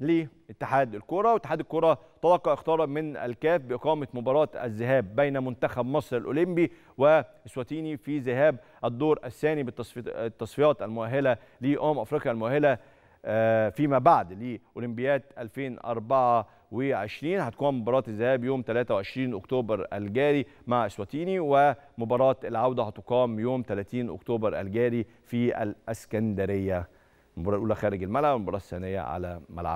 لاتحاد الكره واتحاد الكره تلقى اختارا من الكاف باقامه مباراه الذهاب بين منتخب مصر الاولمبي واسواتيني في ذهاب الدور الثاني بالتصفيات المؤهله لامم افريقيا المؤهله آه، فيما بعد لاولمبياد 2024 هتكون مباراه الذهاب يوم 23 اكتوبر الجاري مع اسواتيني ومباراه العوده هتقام يوم 30 اكتوبر الجاري في الاسكندريه المباراه الاولى خارج الملعب والمباراه الثانيه على ملعب